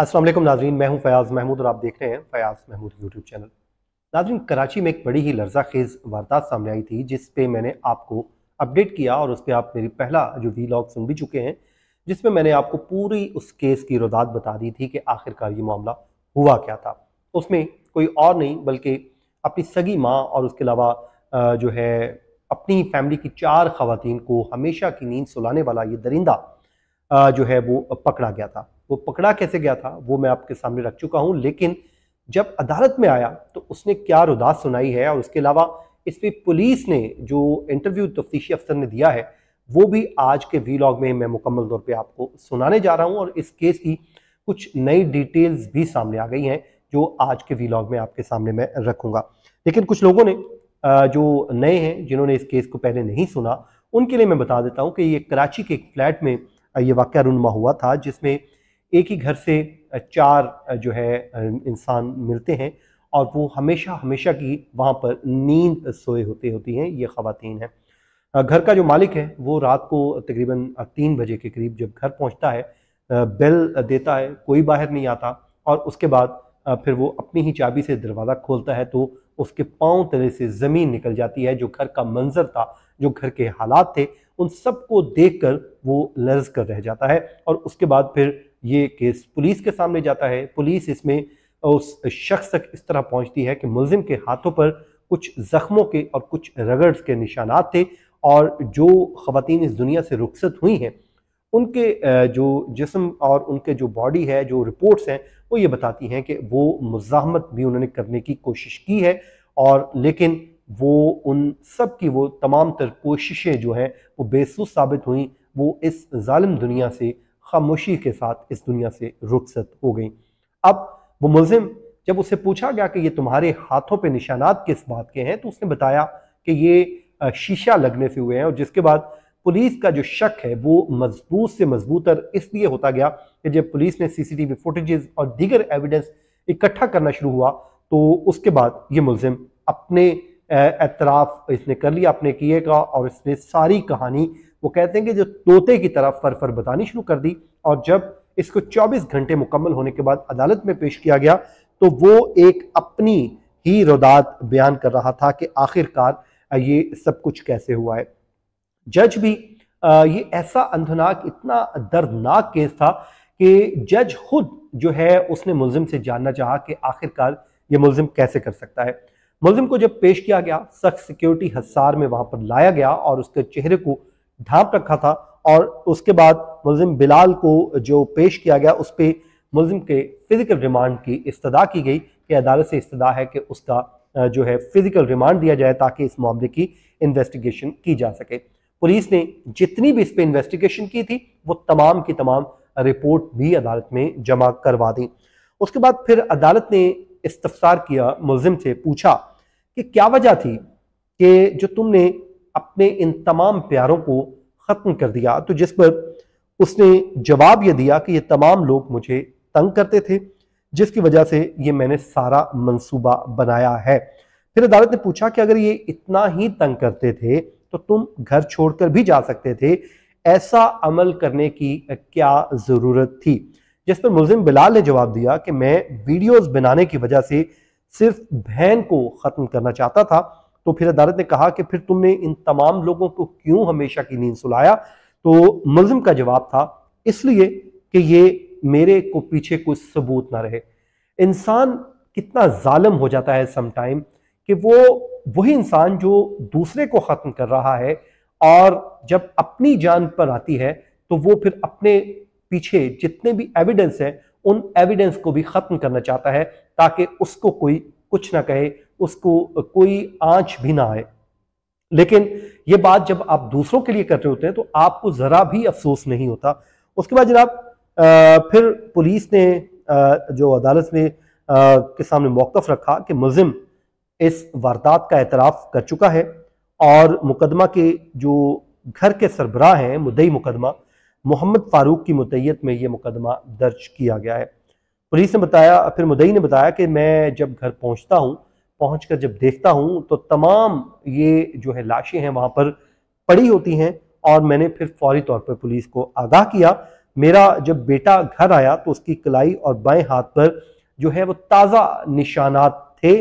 असल नाजरीन मैं हूँ फयाज़ महमूद और आप देख रहे हैं फयाज़ महमूद यूट्यूब चैनल नाजरीन कराची में एक बड़ी ही लर्जा खेज वारदात सामने आई थी जिस पे मैंने आपको अपडेट किया और उस पर आप मेरी पहला जो वी लॉग सुन भी चुके हैं जिसमें मैंने आपको पूरी उस केस की रुदात बता दी थी कि आखिरकार ये मामला हुआ क्या था उसमें कोई और नहीं बल्कि अपनी सगी माँ और उसके अलावा जो है अपनी फैमिली की चार खातन को हमेशा की नींद सुलाने वाला ये दरिंदा जो है वो पकड़ा गया था वो पकड़ा कैसे गया था वो मैं आपके सामने रख चुका हूँ लेकिन जब अदालत में आया तो उसने क्या रुदास सुनाई है और उसके अलावा इस पर पुलिस ने जो इंटरव्यू तफ्तीशी अफसर ने दिया है वो भी आज के वीलॉग में मैं मुकम्मल तौर पर आपको सुनाने जा रहा हूँ और इस केस की कुछ नई डिटेल्स भी सामने आ गई हैं जो आज के वीलॉग में आपके सामने मैं रखूँगा लेकिन कुछ लोगों ने जो नए हैं जिन्होंने इस केस को पहले नहीं सुना उनके लिए मैं बता देता हूँ कि ये कराची के एक फ्लैट में ये वाक्य रुनमा हुआ था जिसमें एक ही घर से चार जो है इंसान मिलते हैं और वो हमेशा हमेशा की वहाँ पर नींद सोए होते होती हैं ये ख़वातीन हैं घर का जो मालिक है वो रात को तकरीबन तीन बजे के करीब जब घर पहुँचता है बेल देता है कोई बाहर नहीं आता और उसके बाद फिर वो अपनी ही चाबी से दरवाज़ा खोलता है तो उसके पाँव तले से ज़मीन निकल जाती है जो घर का मंजर था जो घर के हालात थे उन सबको देख कर वो लर्ज कर रह जाता है और उसके बाद फिर ये केस पुलिस के सामने जाता है पुलिस इसमें उस शख्स तक इस तरह पहुंचती है कि मुलिम के हाथों पर कुछ जख्मों के और कुछ रगड़ के निशानात थे और जो खातन इस दुनिया से रुखसत हुई हैं उनके जो जिसम और उनके जो बॉडी है जो रिपोर्ट्स हैं वो ये बताती हैं कि वो मुजामत भी उन्होंने करने की कोशिश की है और लेकिन वो उन सब की वो तमाम तर कोशिशें जो हैं वो बेसुस साबित हुई वो इस ालम दुनिया से खामोशी के साथ इस दुनिया से रुखसत हो गई अब वो मुलिम जब उससे पूछा गया कि ये तुम्हारे हाथों पे निशानात किस बात के हैं तो उसने बताया कि ये शीशा लगने से हुए हैं और जिसके बाद पुलिस का जो शक है वो मजबूत से मजबूतर इसलिए होता गया कि जब पुलिस ने सीसीटीवी फुटेजेस और दीगर एविडेंस इकट्ठा करना शुरू हुआ तो उसके बाद ये मुलिम अपने एतराफ़ इसने कर लिया अपने किए का और इसने सारी कहानी वो कहते हैं कि जो तोते की तरह फरफर बतानी शुरू कर दी और जब इसको 24 घंटे मुकम्मल होने के बाद अदालत में पेश किया गया तो वो एक अपनी ही रोदात बयान कर रहा था कि आखिरकार ये सब कुछ कैसे हुआ है जज भी ये ऐसा अंधनाक इतना दर्दनाक केस था कि जज खुद जो है उसने मुलजिम से जानना चाहा कि आखिरकार ये मुलजिम कैसे कर सकता है मुलजिम को जब पेश किया गया सख्त सिक्योरिटी हसार में वहां पर लाया गया और उसके चेहरे को ढांप रखा था और उसके बाद मुलिम बिलाल को जो पेश किया गया उस पर मुलिम के फिजिकल रिमांड की इस्तः की गई कि अदालत से इस्तः है कि उसका जो है फिजिकल रिमांड दिया जाए ताकि इस मामले की इन्वेस्टिगेशन की जा सके पुलिस ने जितनी भी इस पर इन्वेस्टिगेशन की थी वो तमाम की तमाम रिपोर्ट भी अदालत में जमा करवा दी उसके बाद फिर अदालत ने इस्तफसार किया मुलिम से पूछा कि क्या वजह थी कि जो तुमने अपने इन तमाम प्यारों को ख़त्म कर दिया तो जिस पर उसने जवाब यह दिया कि ये तमाम लोग मुझे तंग करते थे जिसकी वजह से ये मैंने सारा मंसूबा बनाया है फिर अदालत ने पूछा कि अगर ये इतना ही तंग करते थे तो तुम घर छोड़कर भी जा सकते थे ऐसा अमल करने की क्या ज़रूरत थी जिस पर मुलिम बिलाल ने जवाब दिया कि मैं वीडियोस बनाने की वजह से सिर्फ बहन को ख़त्म करना चाहता था तो फिर अदालत ने कहा कि फिर तुमने इन तमाम लोगों को क्यों हमेशा की नींद सुलाया तो मुलजिम का जवाब था इसलिए कि ये मेरे को पीछे कुछ सबूत ना रहे इंसान कितना जालम हो जाता है समटाइम कि वो वही इंसान जो दूसरे को ख़त्म कर रहा है और जब अपनी जान पर आती है तो वो फिर अपने पीछे जितने भी एविडेंस हैं उन एविडेंस को भी ख़त्म करना चाहता है ताकि उसको कोई कुछ ना कहे उसको कोई आंच भी ना आए लेकिन ये बात जब आप दूसरों के लिए कर रहे होते हैं तो आपको ज़रा भी अफसोस नहीं होता उसके बाद जनाब फिर पुलिस ने आ, जो अदालत में आ, के सामने मौकफ रखा कि मुजिम इस वारदात का एतराफ़ कर चुका है और मुकदमा के जो घर के सरबराह हैं मुदई मुकदमा मोहम्मद फारूक की मुतैयत में ये मुकदमा दर्ज किया गया है पुलिस ने बताया फिर मुदई ने बताया कि मैं जब घर पहुंचता हूँ पहुँच जब देखता हूँ तो तमाम ये जो है लाशें हैं वहाँ पर पड़ी होती हैं और मैंने फिर फौरी तौर पर पुलिस को आगाह किया मेरा जब बेटा घर आया तो उसकी कलाई और बाएं हाथ पर जो है वो ताज़ा निशानात थे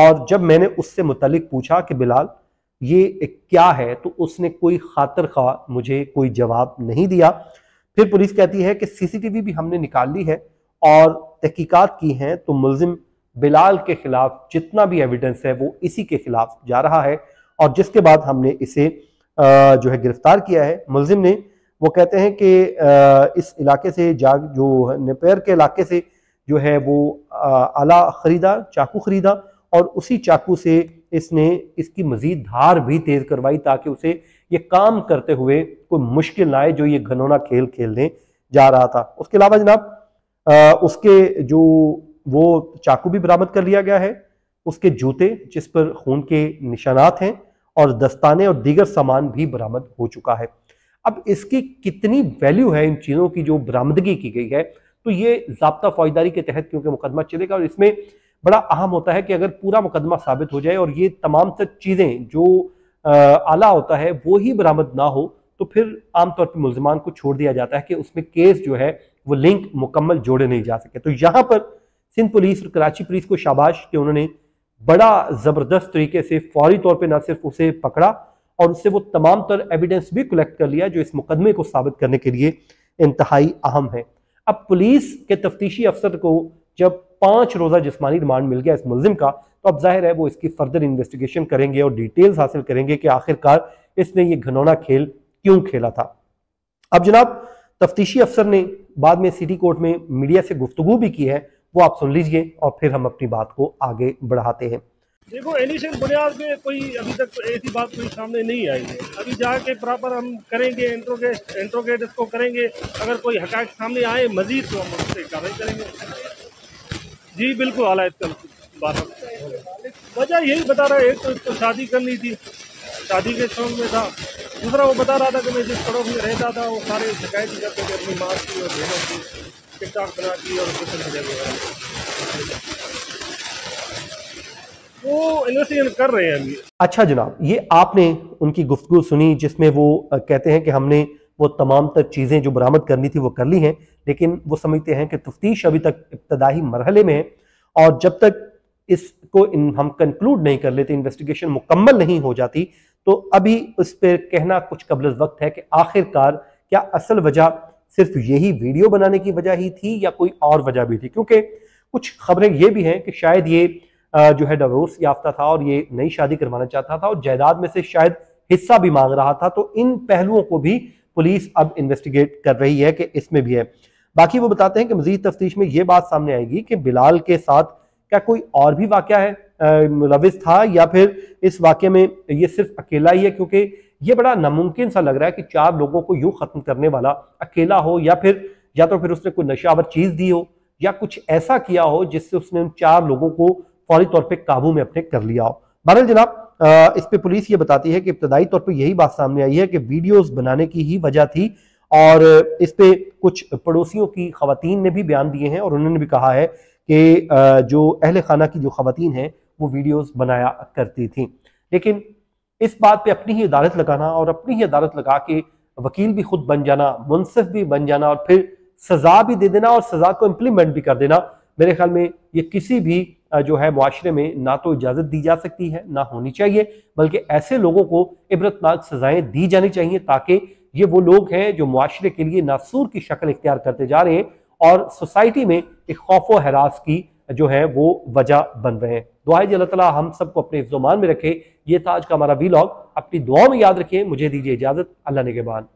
और जब मैंने उससे मुतलिक पूछा कि बिलाल ये क्या है तो उसने कोई खातर खा मुझे कोई जवाब नहीं दिया फिर पुलिस कहती है कि सीसीटीवी भी हमने निकाल ली है और तहकीकात की हैं तो मुलजिम बिलाल के खिलाफ जितना भी एविडेंस है वो इसी के खिलाफ जा रहा है और जिसके बाद हमने इसे जो है गिरफ्तार किया है मुलजिम ने वो कहते हैं कि इस इलाके से जाग जो नेपेयर के इलाके से जो है वो आला खरीदा चाकू खरीदा और उसी चाकू से इसने इसकी मजीद धार भी तेज़ करवाई ताकि उसे ये काम करते हुए कोई मुश्किल ना आए जो ये घनौना खेल खेलने जा रहा था उसके अलावा जनाब उसके जो वो चाकू भी बरामद कर लिया गया है उसके जूते जिस पर खून के निशानात हैं और दस्ताने और दीगर सामान भी बरामद हो चुका है अब इसकी कितनी वैल्यू है इन चीज़ों की जो बरामदगी की गई है तो ये जबता फौजदारी के तहत क्योंकि मुकदमा चलेगा और इसमें बड़ा अहम होता है कि अगर पूरा मुकदमा साबित हो जाए और ये तमाम सब चीज़ें जो आला होता है वो ही बरामद ना हो तो फिर आमतौर पर मुलजमान को छोड़ दिया जाता है कि उसमें केस जो है वो लिंक मुकम्मल जोड़े नहीं जा सके तो यहाँ पर सिंध पुलिस और कराची पुलिस को शाबाश कि उन्होंने बड़ा ज़बरदस्त तरीके से फौरी तौर पर ना सिर्फ उसे पकड़ा और उससे वो तमाम तर एविडेंस भी कलेक्ट कर लिया जो इस मुकदमे को साबित करने के लिए इंतहाई अहम है अब पुलिस के तफ्तीशी अफसर को जब पाँच रोज़ा जिसमानी रिमांड मिल गया इस मुलिम का तो अब जाहिर है वो इसकी फर्दर इन्वेस्टिगेशन करेंगे और डिटेल्स हासिल करेंगे कि आखिरकार इसने ये घनौना खेल क्यों खेला था अब जनाब तफ्तीशी अफसर ने बाद में सिटी कोर्ट में मीडिया से गुफ्तु भी की है वो आप सुन लीजिए और फिर हम अपनी बात को आगे बढ़ाते हैं देखो एनिशन बुनियाद में कोई अभी तक तो ऐसी बात कोई सामने नहीं आई है अभी जाके प्रॉपर हम करेंगे इंट्रोगेट इंट्रोगेट इसको करेंगे अगर कोई हकायत सामने आए मजीद तो हम उससे कार्रवाई करेंगे जी बिल्कुल आला इसका बात वजह यही बता रहा है एक तो इसको शादी करनी थी शादी के शौक में था दूसरा वो बता रहा था कि मैं जिस पड़ोस में रहता था वो सारे शिकायत करते थे अपनी माँ की और बहनों की टिकटॉक बना दी और कुछ नहीं लगे वो इन्वेस्टिगेशन कर रहे हैं अभी अच्छा जनाब ये आपने उनकी गुफ्तु सुनी जिसमें वो कहते हैं कि हमने वो तमाम तर चीज़ें जो बरामद करनी थी वो कर ली हैं लेकिन वो समझते हैं कि तफ्तीश अभी तक इब्तदाही मरहले में है और जब तक इसको इन हम कंक्लूड नहीं कर लेते इन्वेस्टिगेशन मुकम्मल नहीं हो जाती तो अभी उस पर कहना कुछ कबल वक्त है कि आखिरकार क्या असल वजह सिर्फ यही वीडियो बनाने की वजह ही थी या कोई और वजह भी थी क्योंकि कुछ खबरें यह भी हैं कि शायद ये जो है डवोर्स याफ्ता था और ये नई शादी करवाना चाहता था और जायदाद में से शायद हिस्सा भी मांग रहा था तो इन पहलुओं को भी पुलिस अब इन्वेस्टिगेट कर रही है कि इसमें भी है बाकी वो बताते हैं कि मजीद तफ्तीश में ये बात सामने आएगी कि बिलाल के साथ क्या कोई और भी वाक़ है मुलविस था या फिर इस वाक्य में ये सिर्फ अकेला ही है क्योंकि ये बड़ा नामुमकिन सा लग रहा है कि चार लोगों को यूं खत्म करने वाला अकेला हो या फिर या तो फिर उसने कोई नशावर चीज दी हो या कुछ ऐसा किया हो जिससे उसने उन चार लोगों को फौरी तौर पर काबू में अपने कर लिया हो बहरल जनाब इस पर पुलिस ये बताती है कि इब्तदाई तौर पर यही बात सामने आई है कि वीडियोज बनाने की ही वजह थी और इस पे कुछ पड़ोसियों की खातन ने भी बयान दिए हैं और उन्होंने भी कहा है कि जो अहल खाना की जो खातन हैं वो वीडियोस बनाया करती थी लेकिन इस बात पे अपनी ही अदालत लगाना और अपनी ही अदालत लगा के वकील भी खुद बन जाना मुनसिफ भी बन जाना और फिर सजा भी दे देना और सजा को इम्प्लीमेंट भी कर देना मेरे ख्याल में ये किसी भी जो है माशरे में ना तो इजाज़त दी जा सकती है ना होनी चाहिए बल्कि ऐसे लोगों को इबरतनाक सजाएं दी जानी चाहिए ताकि ये वो लोग हैं जो माशरे के लिए नासूर की शक्ल इख्तियार करते जा रहे हैं और सोसाइटी में एक खौफ व हरास की जो है वो वजह बन रहे हैं दुआई जी अल्लाह ताला हम सबको अपने हिफ्जमान में रखे ये था आज का हमारा वीलॉग अपनी दुआ में याद रखिए मुझे दीजिए इजाजत अल्लाह ने के बाद